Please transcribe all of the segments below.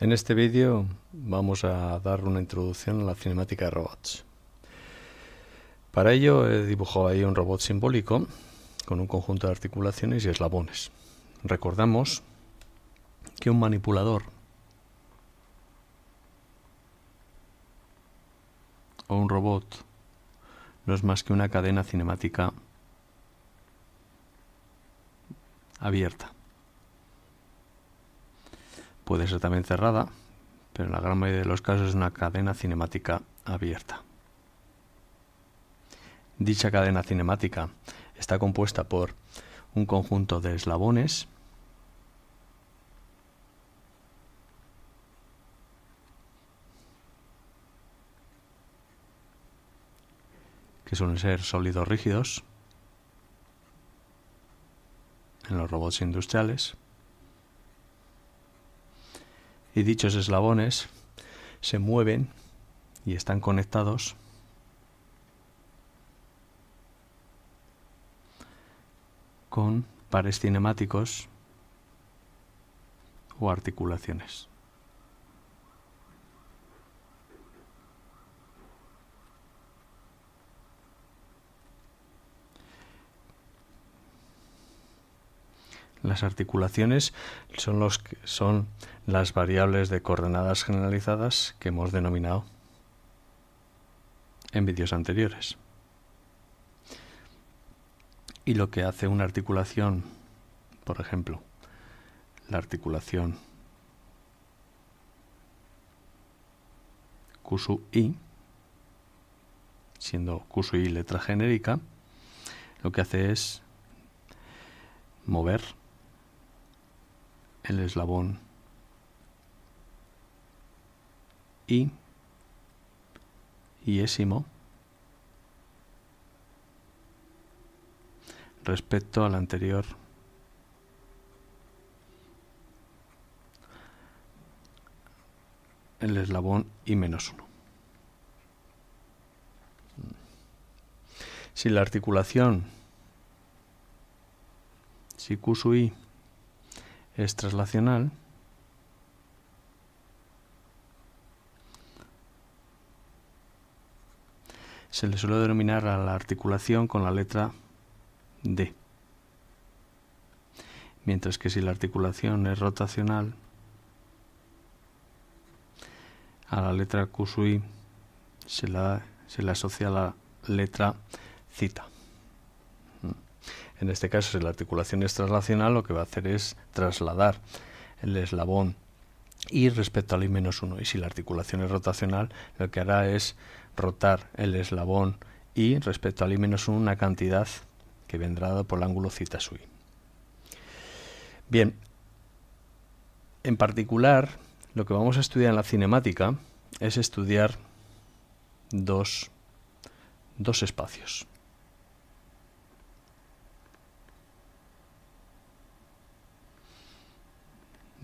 En este vídeo vamos a dar una introducción a la cinemática de robots. Para ello he dibujado ahí un robot simbólico con un conjunto de articulaciones y eslabones. Recordamos que un manipulador o un robot no es más que una cadena cinemática abierta. Puede ser también cerrada, pero en la gran mayoría de los casos es una cadena cinemática abierta. Dicha cadena cinemática está compuesta por un conjunto de eslabones que suelen ser sólidos rígidos en los robots industriales y dichos eslabones se mueven y están conectados con pares cinemáticos o articulaciones. Las articulaciones son, los son las variables de coordenadas generalizadas que hemos denominado en vídeos anteriores. Y lo que hace una articulación, por ejemplo, la articulación QI, i, siendo QI i letra genérica, lo que hace es mover el eslabón y yésimo respecto al anterior. el eslabón y menos uno. Si la articulación, si Q sub es traslacional. Se le suele denominar a la articulación con la letra D. Mientras que si la articulación es rotacional, a la letra Q se, se le asocia la letra cita. En este caso, si la articulación es traslacional, lo que va a hacer es trasladar el eslabón y respecto al I-1. Y si la articulación es rotacional, lo que hará es rotar el eslabón y respecto al I-1 una cantidad que vendrá dada por el ángulo zeta Bien, en particular, lo que vamos a estudiar en la cinemática es estudiar dos espacios.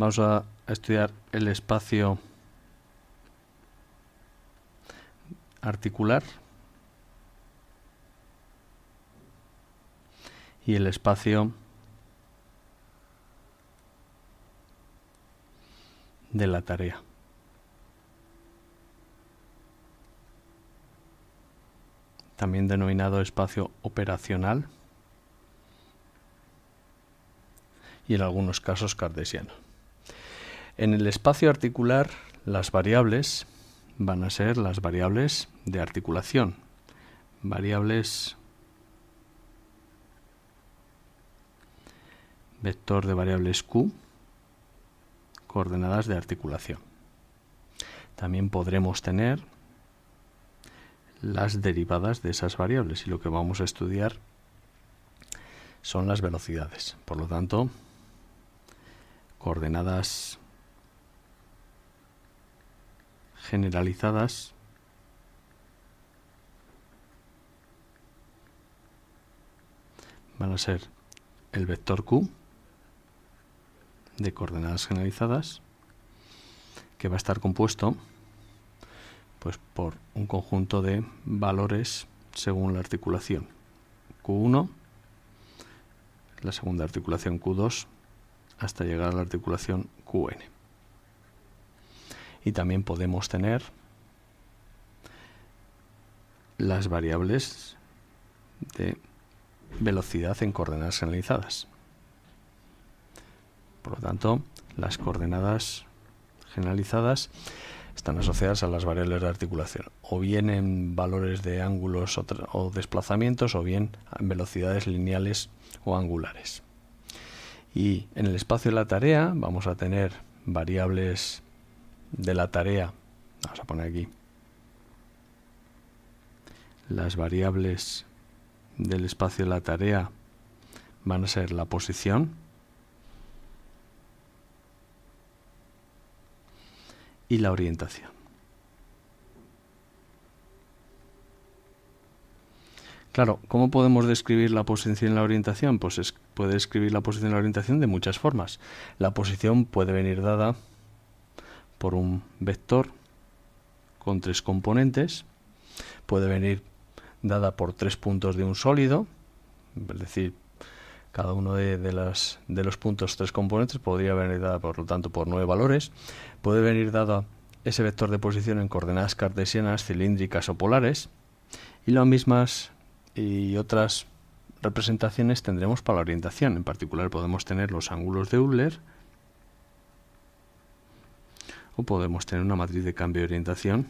Vamos a estudiar el espacio articular y el espacio de la tarea. También denominado espacio operacional y en algunos casos cartesiano. En el espacio articular, las variables van a ser las variables de articulación. Variables vector de variables q, coordenadas de articulación. También podremos tener las derivadas de esas variables y lo que vamos a estudiar son las velocidades. Por lo tanto, coordenadas generalizadas van a ser el vector Q de coordenadas generalizadas que va a estar compuesto pues por un conjunto de valores según la articulación Q1 la segunda articulación Q2 hasta llegar a la articulación QN y también podemos tener las variables de velocidad en coordenadas generalizadas. Por lo tanto, las coordenadas generalizadas están asociadas a las variables de articulación, o bien en valores de ángulos o, desplazamientos, o bien en velocidades lineales o angulares. Y en el espacio de la tarea vamos a tener variables de la tarea, vamos a poner aquí, las variables del espacio de la tarea van a ser la posición y la orientación. Claro, ¿cómo podemos describir la posición y la orientación? Pues es, puede describir la posición y la orientación de muchas formas. La posición puede venir dada por un vector con tres componentes. Puede venir dada por tres puntos de un sólido, es decir, cada uno de, los puntos tres componentes podría venir dada, por lo tanto, por nueve valores. Puede venir dada ese vector de posición en coordenadas cartesianas, cilíndricas o polares. Y las mismas y otras representaciones tendremos para la orientación. En particular podemos tener los ángulos de Euler, podemos tener una matriz de cambio de orientación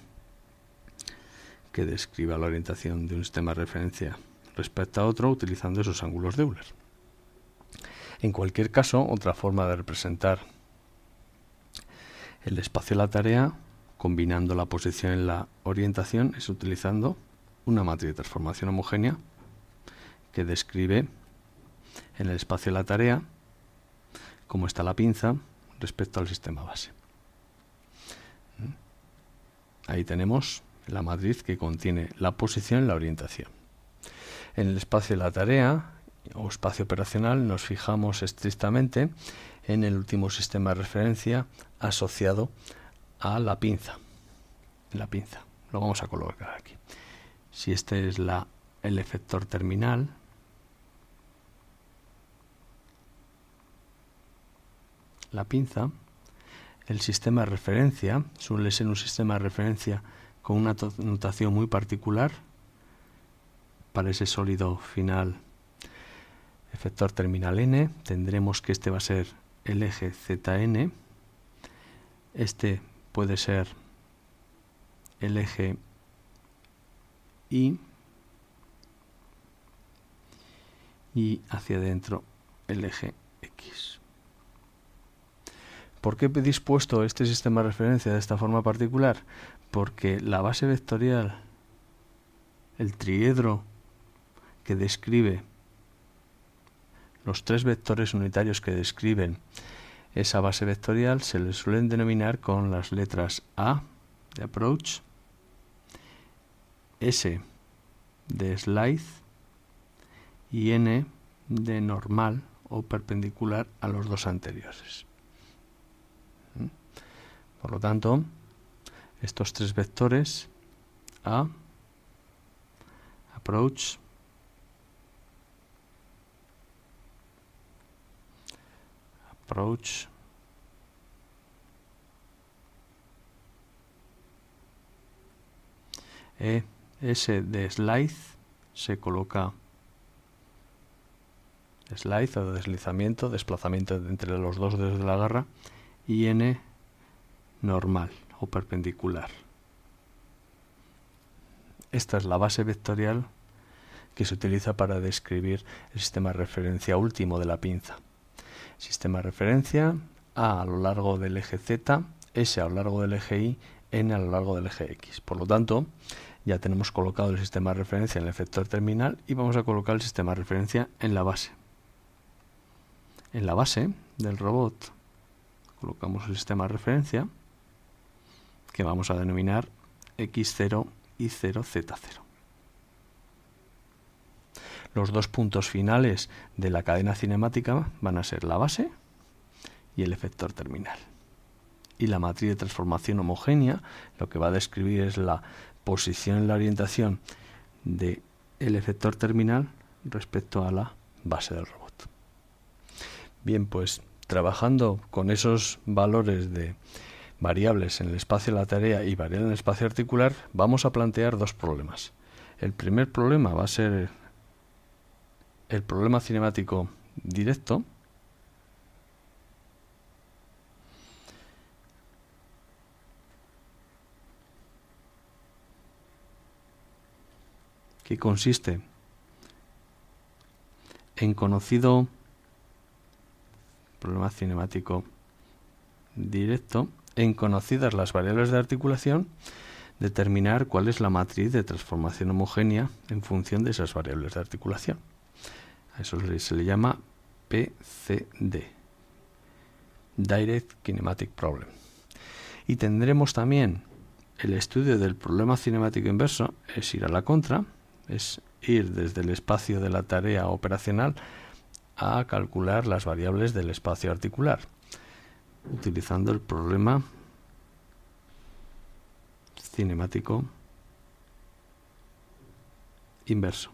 que describa la orientación de un sistema de referencia respecto a otro utilizando esos ángulos de Euler. En cualquier caso, otra forma de representar el espacio de la tarea combinando la posición y la orientación es utilizando una matriz de transformación homogénea que describe en el espacio de la tarea cómo está la pinza respecto al sistema base. Ahí tenemos la matriz que contiene la posición y la orientación. En el espacio de la tarea o espacio operacional nos fijamos estrictamente en el último sistema de referencia asociado a la pinza. La pinza. Lo vamos a colocar aquí. Si este es el efector terminal, la pinza, el sistema de referencia suele ser un sistema de referencia con una notación muy particular para ese sólido final efector terminal n tendremos que este va a ser el eje zn este puede ser el eje y y hacia adentro el eje X. ¿Por qué he dispuesto este sistema de referencia de esta forma particular? Porque la base vectorial, el triedro que describe, los tres vectores unitarios que describen esa base vectorial se le suelen denominar con las letras A de approach, S de slide y N de normal o perpendicular a los dos anteriores. Por lo tanto, estos tres vectores A, approach, approach, e, S de slide se coloca slide o deslizamiento, desplazamiento entre los dos desde de la garra y N normal o perpendicular. Esta es la base vectorial que se utiliza para describir el sistema de referencia último de la pinza. Sistema de referencia A a lo largo del eje Z, S a lo largo del eje Y, N a lo largo del eje X. Por lo tanto, ya tenemos colocado el sistema de referencia en el efector terminal y vamos a colocar el sistema de referencia en la base. En la base del robot colocamos el sistema de referencia que vamos a denominar x0 y 0z0. Los dos puntos finales de la cadena cinemática van a ser la base y el efector terminal. Y la matriz de transformación homogénea lo que va a describir es la posición y la orientación del el efector terminal respecto a la base del robot. Bien, pues trabajando con esos valores de variables en el espacio de la tarea y variables en el espacio articular, vamos a plantear dos problemas. El primer problema va a ser el problema cinemático directo, que consiste en conocido problema cinemático directo en conocidas las variables de articulación, determinar cuál es la matriz de transformación homogénea en función de esas variables de articulación. A eso se le llama PCD, Direct Kinematic Problem. Y tendremos también el estudio del problema cinemático inverso, es ir a la contra, es ir desde el espacio de la tarea operacional a calcular las variables del espacio articular utilizando el problema cinemático inverso.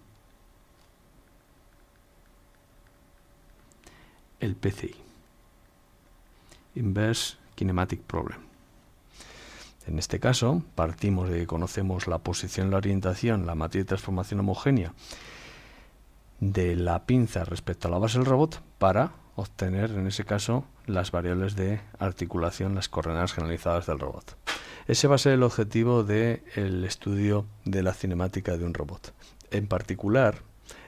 El PCI. Inverse Kinematic Problem. En este caso, partimos de que conocemos la posición, la orientación, la matriz de transformación homogénea de la pinza respecto a la base del robot para obtener, en ese caso, las variables de articulación, las coordenadas generalizadas del robot. Ese va a ser el objetivo del el estudio de la cinemática de un robot. En particular,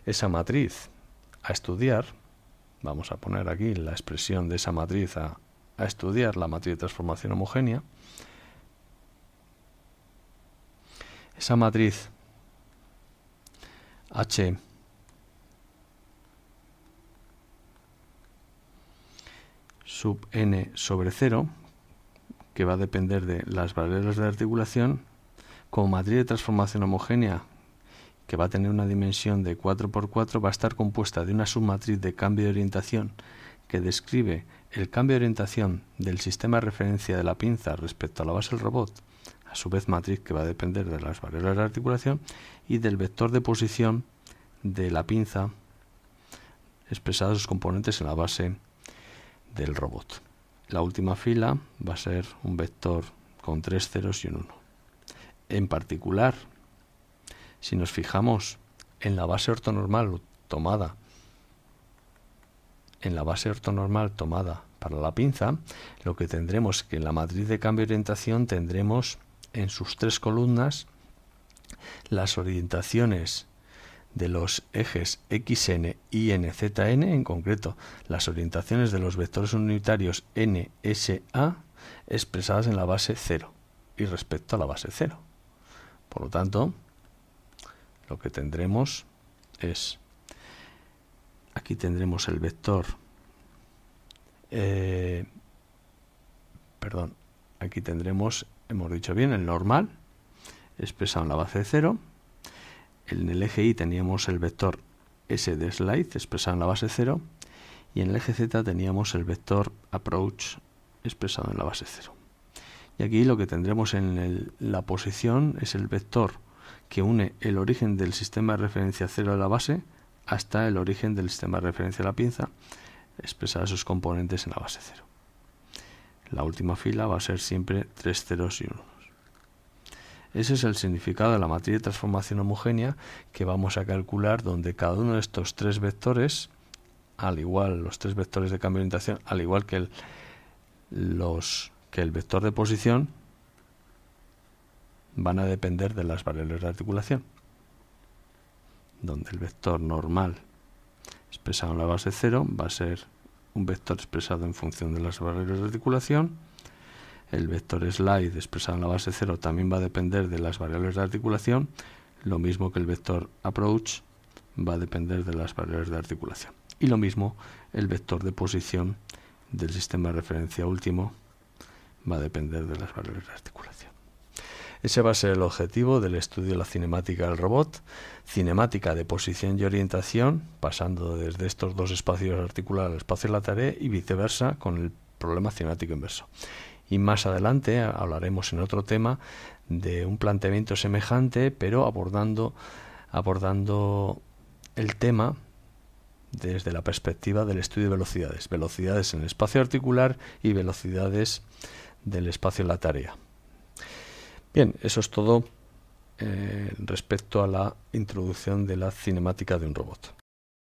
esa matriz a estudiar, vamos a poner aquí la expresión de esa matriz a, a estudiar, la matriz de transformación homogénea, esa matriz H sub n sobre 0, que va a depender de las barreras de articulación, como matriz de transformación homogénea, que va a tener una dimensión de 4x4, va a estar compuesta de una submatriz de cambio de orientación que describe el cambio de orientación del sistema de referencia de la pinza respecto a la base del robot, a su vez matriz que va a depender de las variables de articulación, y del vector de posición de la pinza expresados sus componentes en la base del robot. La última fila va a ser un vector con tres ceros y un 1. En particular, si nos fijamos en la base ortonormal tomada en la base ortonormal tomada para la pinza, lo que tendremos que en la matriz de cambio de orientación tendremos en sus tres columnas las orientaciones de los ejes XN y zn, en concreto las orientaciones de los vectores unitarios NSA expresadas en la base 0 y respecto a la base 0. Por lo tanto, lo que tendremos es, aquí tendremos el vector, eh, perdón, aquí tendremos, hemos dicho bien, el normal expresado en la base 0 en el eje Y teníamos el vector S de slide expresado en la base 0 y en el eje Z teníamos el vector approach expresado en la base 0. Y aquí lo que tendremos en la posición es el vector que une el origen del sistema de referencia 0 de la base hasta el origen del sistema de referencia de la pinza, expresado sus componentes en la base 0. La última fila va a ser siempre 3 ceros y 1. Ese es el significado de la matriz de transformación homogénea que vamos a calcular donde cada uno de estos tres vectores, al igual los tres vectores de cambio de orientación, al igual que el, los, que el vector de posición, van a depender de las variables de articulación, donde el vector normal expresado en la base cero va a ser un vector expresado en función de las variables de articulación, el vector slide expresado en la base 0 también va a depender de las variables de articulación, lo mismo que el vector approach va a depender de las variables de articulación. Y lo mismo el vector de posición del sistema de referencia último va a depender de las variables de articulación. Ese va a ser el objetivo del estudio de la cinemática del robot, cinemática de posición y orientación, pasando desde estos dos espacios articulares al espacio de la tarea y viceversa con el problema cinemático inverso. Y más adelante hablaremos en otro tema de un planteamiento semejante, pero abordando, abordando el tema desde la perspectiva del estudio de velocidades, velocidades en el espacio articular y velocidades del espacio en la tarea. Bien, eso es todo eh, respecto a la introducción de la cinemática de un robot.